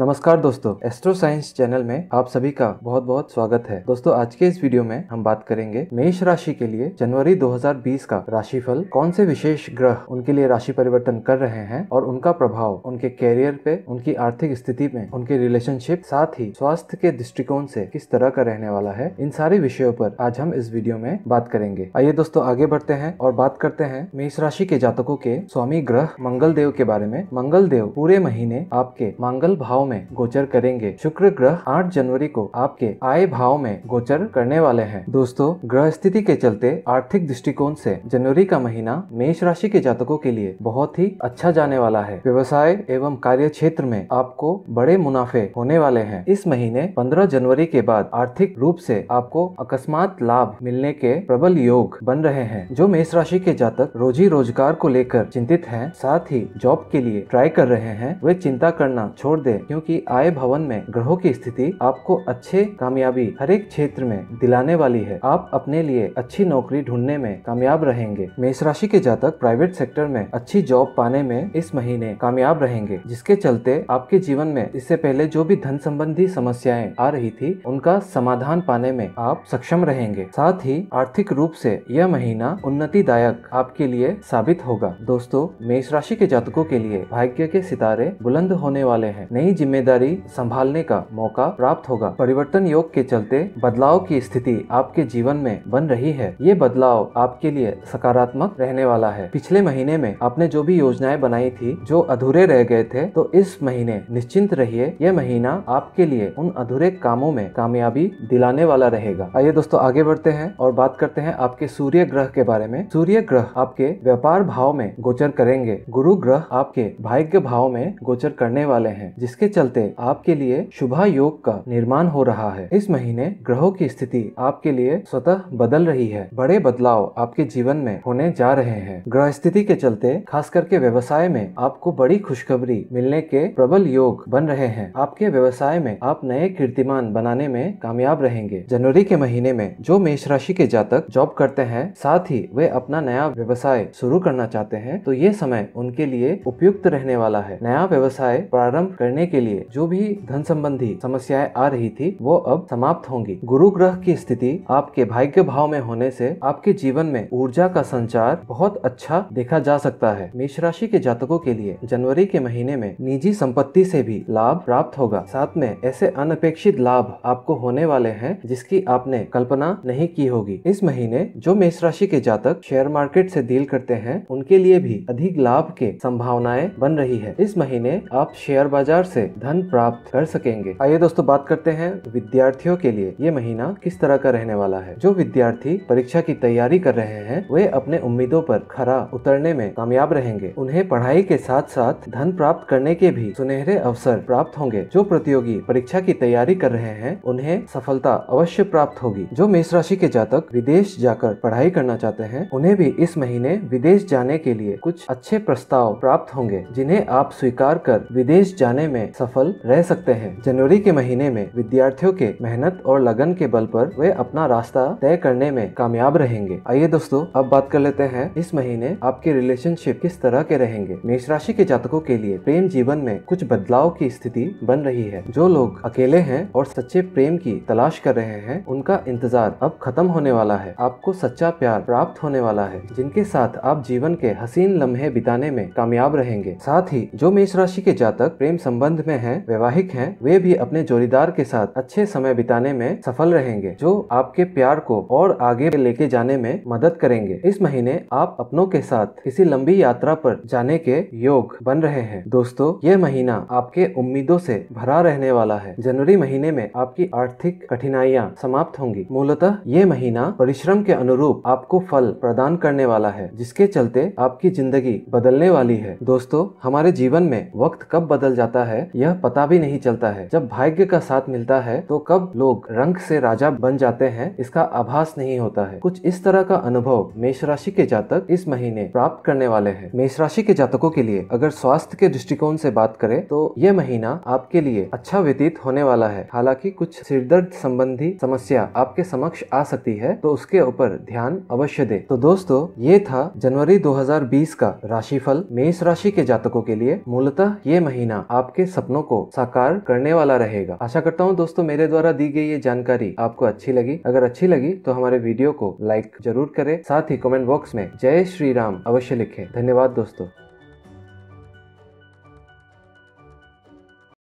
नमस्कार दोस्तों astro science channel में आप सभी का बहुत बहुत स्वागत है दोस्तों आज के इस वीडियो में हम बात करेंगे मेष राशि के लिए जनवरी 2020 का राशिफल कौन से विशेष ग्रह उनके लिए राशि परिवर्तन कर रहे हैं और उनका प्रभाव उनके कैरियर पे उनकी आर्थिक स्थिति में उनके रिलेशनशिप साथ ही स्वास्थ्य के दृष्टिकोण से किस तरह का रहने वाला है इन सारे विषयों पर आज हम इस वीडियो में बात करेंगे आइए दोस्तों आगे बढ़ते हैं और बात करते हैं मेष राशि के जातकों के स्वामी ग्रह मंगल देव के बारे में मंगल देव पूरे महीने आपके मंगल भाव भाव में गोचर करेंगे शुक्र ग्रह 8 जनवरी को आपके आय भाव में गोचर करने वाले हैं दोस्तों ग्रह स्थिति के चलते आर्थिक दृष्टिकोण से जनवरी का महीना मेष राशि के जातकों के लिए बहुत ही अच्छा जाने वाला है व्यवसाय एवं कार्य क्षेत्र में आपको बड़े मुनाफे होने वाले हैं इस महीने 15 जनवरी के बाद आर्थिक रूप से आपको अकस्मात लाभ मिलने के प्रबल योग बन रहे हैं जो मेष राशि के जातक रोजी रोजगार को लेकर चिंतित हैं साथ ही जॉब के लिए ट्राई कर रहे हैं वे चिंता करना छोड़ दे क्योंकि आय भवन में ग्रहों की स्थिति आपको अच्छे कामयाबी हर एक क्षेत्र में दिलाने वाली है आप अपने लिए अच्छी नौकरी ढूंढने में कामयाब रहेंगे मेष राशि के जातक प्राइवेट सेक्टर में अच्छी जॉब पाने में इस महीने कामयाब रहेंगे जिसके चलते आपके जीवन में इससे पहले जो भी धन संबंधी समस्याएं आ रही थी उनका समाधान पाने में आप सक्षम रहेंगे साथ ही आर्थिक रूप से यह महीना उन्नति दायक आपके लिए साबित होगा दोस्तों मेष राशि के जातकों के लिए भाग्य के सितारे बुलंद होने वाले हैं नई जिम्मेदारी संभालने का मौका प्राप्त होगा परिवर्तन योग के चलते बदलाव की स्थिति आपके जीवन में बन रही है ये बदलाव आपके लिए सकारात्मक रहने वाला है पिछले महीने में आपने जो भी योजनाएं बनाई थी जो अधूरे रह गए थे तो इस महीने निश्चिंत रहिए यह महीना आपके लिए उन अधूरे कामों में कामयाबी दिलाने वाला रहेगा आइए दोस्तों आगे बढ़ते हैं और बात करते हैं आपके सूर्य ग्रह के बारे में सूर्य ग्रह आपके व्यापार भाव में गोचर करेंगे गुरु ग्रह आपके भाग्य भाव में गोचर करने वाले हैं जिसके चलते आपके लिए शुभ योग का निर्माण हो रहा है इस महीने ग्रहों की स्थिति आपके लिए स्वतः बदल रही है बड़े बदलाव आपके जीवन में होने जा रहे हैं ग्रह स्थिति के चलते खास करके व्यवसाय में आपको बड़ी खुशखबरी मिलने के प्रबल योग बन रहे हैं आपके व्यवसाय में आप नए कीर्तिमान बनाने में कामयाब रहेंगे जनवरी के महीने में जो मेष राशि के जातक जॉब करते हैं साथ ही वे अपना नया व्यवसाय शुरू करना चाहते हैं तो ये समय उनके लिए उपयुक्त रहने वाला है नया व्यवसाय प्रारंभ करने के लिए जो भी धन संबंधी समस्याएं आ रही थी वो अब समाप्त होंगी गुरु ग्रह की स्थिति आपके भाग्य भाव में होने से आपके जीवन में ऊर्जा का संचार बहुत अच्छा देखा जा सकता है मेष राशि के जातकों के लिए जनवरी के महीने में निजी संपत्ति से भी लाभ प्राप्त होगा साथ में ऐसे अनपेक्षित लाभ आपको होने वाले हैं जिसकी आपने कल्पना नहीं की होगी इस महीने जो मेष राशि के जातक शेयर मार्केट से डील करते हैं उनके लिए भी अधिक लाभ के संभावनाएं बन रही है इस महीने आप शेयर बाजार से धन प्राप्त कर सकेंगे आइए दोस्तों बात करते हैं विद्यार्थियों के लिए ये महीना किस तरह का रहने वाला है जो विद्यार्थी परीक्षा की तैयारी कर रहे हैं वे अपने उम्मीदों पर खरा उतरने में कामयाब रहेंगे उन्हें पढ़ाई के साथ साथ धन प्राप्त करने के भी सुनहरे अवसर प्राप्त होंगे जो प्रतियोगी परीक्षा की तैयारी कर रहे हैं उन्हें सफलता अवश्य प्राप्त होगी जो मेष राशि के जातक विदेश जाकर पढ़ाई करना चाहते हैं उन्हें भी इस महीने विदेश जाने के लिए कुछ अच्छे प्रस्ताव प्राप्त होंगे जिन्हें आप स्वीकार कर विदेश जाने में सफल रह सकते हैं जनवरी के महीने में विद्यार्थियों के मेहनत और लगन के बल पर वे अपना रास्ता तय करने में कामयाब रहेंगे आइए दोस्तों अब बात कर लेते हैं इस महीने आपके रिलेशनशिप किस तरह के रहेंगे मेष राशि के जातकों के लिए प्रेम जीवन में कुछ बदलाव की स्थिति बन रही है जो लोग अकेले हैं और सच्चे प्रेम की तलाश कर रहे हैं उनका इंतजार अब खत्म होने वाला है आपको सच्चा प्यार प्राप्त होने वाला है जिनके साथ आप जीवन के हसीन लम्हे बिताने में कामयाब रहेंगे साथ ही जो मेष राशि के जातक प्रेम संबंध संबंध में हैं, वैवाहिक हैं, वे भी अपने जोड़ीदार के साथ अच्छे समय बिताने में सफल रहेंगे जो आपके प्यार को और आगे लेके जाने में मदद करेंगे इस महीने आप अपनों के साथ किसी लंबी यात्रा पर जाने के योग बन रहे हैं दोस्तों ये महीना आपके उम्मीदों से भरा रहने वाला है जनवरी महीने में आपकी आर्थिक कठिनाइयां समाप्त होंगी मूलतः ये महीना परिश्रम के अनुरूप आपको फल प्रदान करने वाला है जिसके चलते आपकी जिंदगी बदलने वाली है दोस्तों हमारे जीवन में वक्त कब बदल जाता है यह पता भी नहीं चलता है जब भाग्य का साथ मिलता है तो कब लोग रंग से राजा बन जाते हैं इसका आभास नहीं होता है कुछ इस तरह का अनुभव मेष राशि के जातक इस महीने प्राप्त करने वाले हैं मेष राशि के जातकों के लिए अगर स्वास्थ्य के दृष्टिकोण से बात करें तो यह महीना आपके लिए अच्छा व्यतीत होने वाला है हालांकि कुछ सिरदर्द संबंधी समस्या आपके समक्ष आ सकती है तो उसके ऊपर ध्यान अवश्य दे तो दोस्तों ये था जनवरी 2020 का राशिफल मेष राशि के जातकों के लिए मूलतः ये महीना आपके सब सपनों को साकार करने वाला रहेगा आशा करता हूँ दोस्तों मेरे द्वारा दी गई ये जानकारी आपको अच्छी लगी अगर अच्छी लगी तो हमारे वीडियो को लाइक जरूर करें साथ ही कमेंट बॉक्स में जय श्री राम अवश्य लिखें धन्यवाद दोस्तों